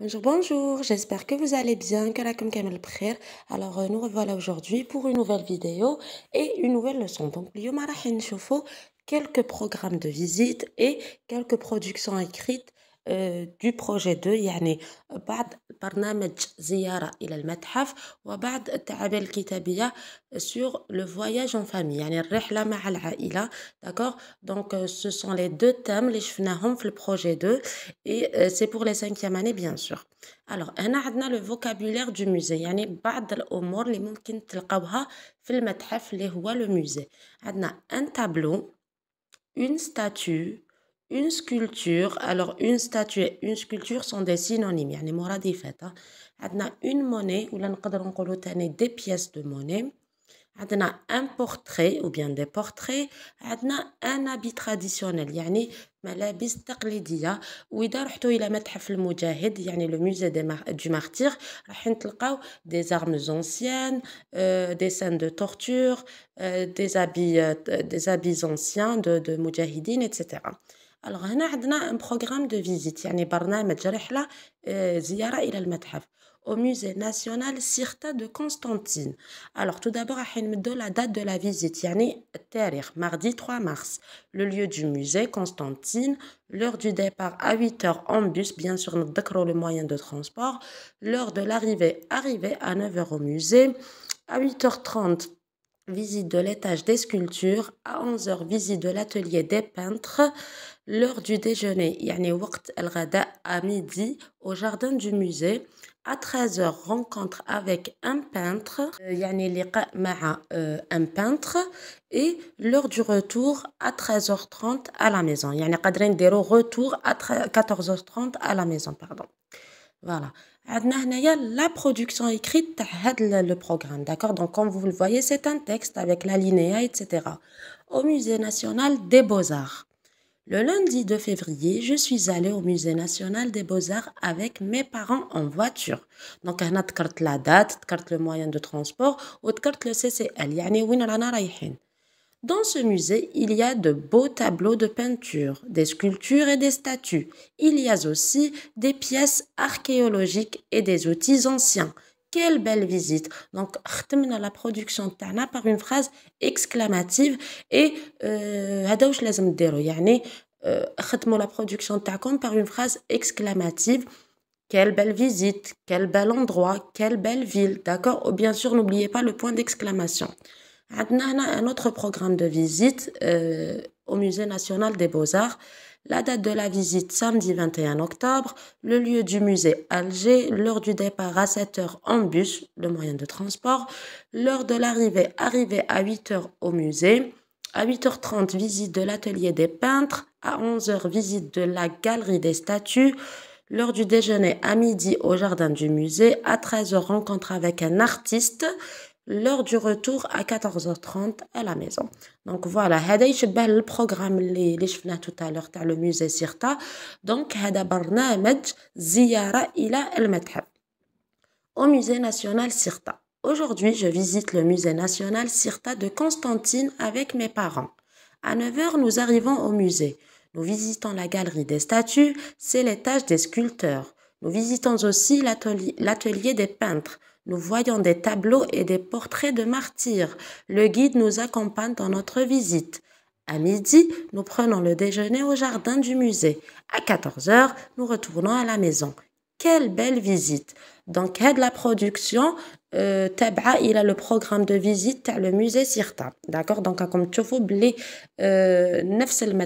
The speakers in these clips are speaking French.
Bonjour, bonjour, j'espère que vous allez bien, que la Alors, euh, nous revoilà aujourd'hui pour une nouvelle vidéo et une nouvelle leçon. Donc, nous Arahin quelques programmes de visite et quelques productions écrites du projet 2, يعني بعد برنامج زياره الى المتحف وبعد التعابير الكتابيه sur le voyage en famille يعني الرحله مع العائله d'accord donc euh، ce sont les deux thèmes اللي شفناهم في projet 2 et euh، c'est pour les cinquième année bien sûr alors هنا عندنا vocabulaire du musée, موزي يعني بعض الامور اللي ممكن تلقاوها في المتحف statue, une sculpture, alors une statue et une sculpture sont des synonymes, يعني مرادفات a une monnaie ou نقدر des pièces de monnaie il y a un portrait ou bien des portraits il y a un habit traditionnel يعني ملابس a متحف المجاهد يعني des armes anciennes euh, des scènes de torture euh, euh, des habits anciens de de etc. الوغ هنا عندنا un programme de visite. يعني برنامج رحله زياره الى المتحف au musée national Sirta de Constantine. Alors tout d'abord, à la date de la visite, yani mardi 3 mars. Le lieu du musée, Constantine, l'heure du départ à 8h en bus, bien sûr, nous le moyen de transport, l'heure de l'arrivée, arrivée à 9h au musée, à 8h30, visite de l'étage des sculptures, à 11h, visite de l'atelier des peintres, l'heure du déjeuner, يعني وقت الغداء à midi au jardin du musée. À 13h, rencontre avec un peintre, يعني لقاء مع un peintre. Et l'heure du retour à 13h30 à la maison. يعني قادرين نديرو retour à 14h30 à la maison, pardon. Voilà. la production écrite تاع le programme, d'accord Donc comme vous le voyez, c'est un texte avec la linéa etc. Au Musée national des Beaux-Arts. Le lundi 2 février, je suis allée au Musée national des beaux-arts avec mes parents en voiture. Donc, on a la date, le moyen de transport ou le CCL. Dans ce musée, il y a de beaux tableaux de peinture, des sculptures et des statues. Il y a aussi des pièces archéologiques et des outils anciens. Quelle belle visite. Donc, a la production tana par une phrase exclamative et هذا واش لازم ديروا يعني la production تاعكم par une phrase exclamative quelle belle visite, quel bel endroit, quelle belle ville, d'accord Ou bien sûr, n'oubliez pas le point d'exclamation. On a un autre programme de visite euh, au Musée national des beaux-arts. La date de la visite samedi 21 octobre, le lieu du musée Alger, l'heure du départ à 7h en bus, le moyen de transport, l'heure de l'arrivée, arrivée à 8h au musée, à 8h30 visite de l'atelier des peintres, à 11h visite de la galerie des statues, l'heure du déjeuner à midi au jardin du musée, à 13h rencontre avec un artiste, l'heure du retour à 14h30 à la maison. Donc voilà, هذا يشبه programme اللي tout à l'heure تاع لو musée سيرتا. Donc هذا برنامج ila Au musée national Sirta. Aujourd'hui, je visite le musée national Sirta de Constantine avec mes parents. À 9h, nous arrivons au musée. Nous visitons la galerie des statues, c'est l'étage des sculpteurs. Nous visitons aussi l'atelier des peintres. Nous voyons des tableaux et des portraits de martyrs. Le guide nous accompagne dans notre visite. À midi, nous prenons le déjeuner au jardin du musée. À 14 heures, nous retournons à la maison. Quelle belle visite! Dans aide la production, euh, il a le programme de visite à le musée Sirta. D'accord Donc, comme tu le euh, même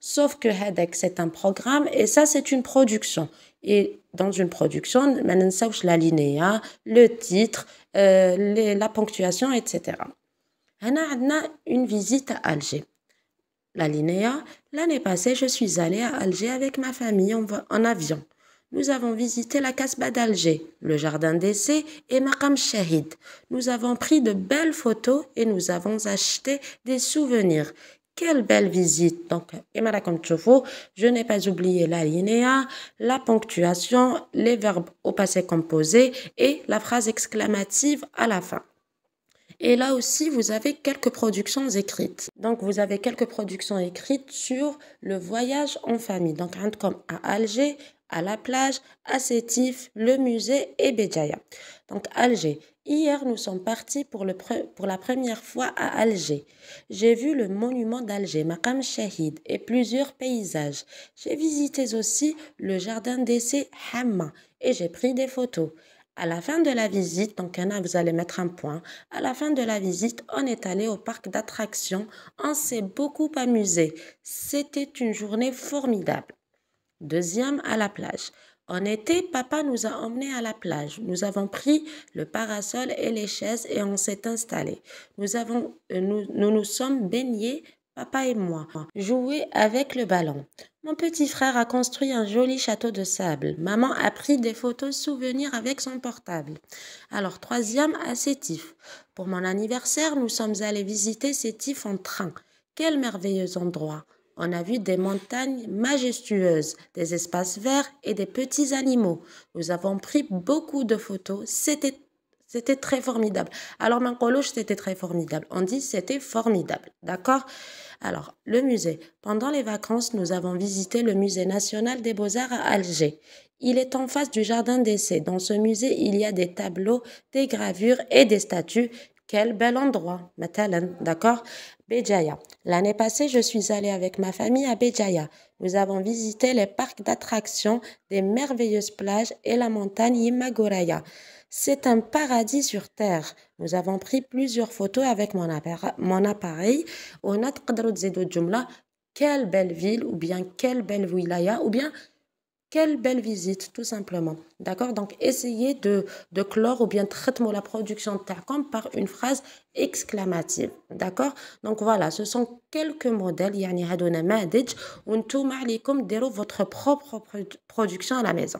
sauf que c'est un programme et ça, c'est une production. Et dans une production, on a la linéa, le titre, euh, la ponctuation, etc. On a une visite à Alger. La l'année passée, je suis allée à Alger avec ma famille en avion. Nous avons visité la Casbah d'Alger, le jardin d'essai et Maqam Shahid. Nous avons pris de belles photos et nous avons acheté des souvenirs. Quelle belle visite Donc, je n'ai pas oublié la linéa, la ponctuation, les verbes au passé composé et la phrase exclamative à la fin. Et là aussi, vous avez quelques productions écrites. Donc, vous avez quelques productions écrites sur le voyage en famille. Donc, comme à Alger, à la plage, à Sétif, le musée et Béjaïa. Donc Alger. Hier, nous sommes partis pour, le pour la première fois à Alger. J'ai vu le monument d'Alger, Maqam Shahid, et plusieurs paysages. J'ai visité aussi le jardin d'essai Hamma et j'ai pris des photos. À la fin de la visite, donc Anna, vous allez mettre un point. À la fin de la visite, on est allé au parc d'attractions. On s'est beaucoup amusé. C'était une journée formidable. Deuxième, à la plage. En été, papa nous a emmenés à la plage. Nous avons pris le parasol et les chaises et on s'est installés. Nous, euh, nous, sommes baignés, papa et moi, Joué avec le ballon. Mon petit frère a construit un joli château de sable. Maman a pris des photos souvenirs avec son portable. Alors, troisième, à Sétif. Pour mon anniversaire, nous sommes allés visiter Sétif en train. Quel merveilleux endroit on a vu des montagnes majestueuses, des espaces verts et des petits animaux. Nous avons pris beaucoup de photos. C'était c'était très formidable. Alors, Mankoloche, c'était très formidable. On dit c'était formidable. D'accord Alors, le musée. Pendant les vacances, nous avons visité le musée national des beaux-arts à Alger. Il est en face du jardin d'essai. Dans ce musée, il y a des tableaux, des gravures et des statues. Quel bel endroit, Matalan, d'accord Béjaïa. L'année passée, je suis allée avec ma famille à Béjaïa. Nous avons visité les parcs d'attractions, des merveilleuses plages et la montagne Imagoraya. C'est un paradis sur terre. Nous avons pris plusieurs photos avec mon, appareil. a appareil. On a quelle belle ville, ou bien quelle belle wilaya, ou bien quelle belle visite, tout simplement. D'accord Donc, essayez de, de clore ou bien traitement la production de par une phrase exclamative. D'accord Donc, voilà, ce sont quelques modèles. Yani, hadona un tout comme votre propre production à la maison.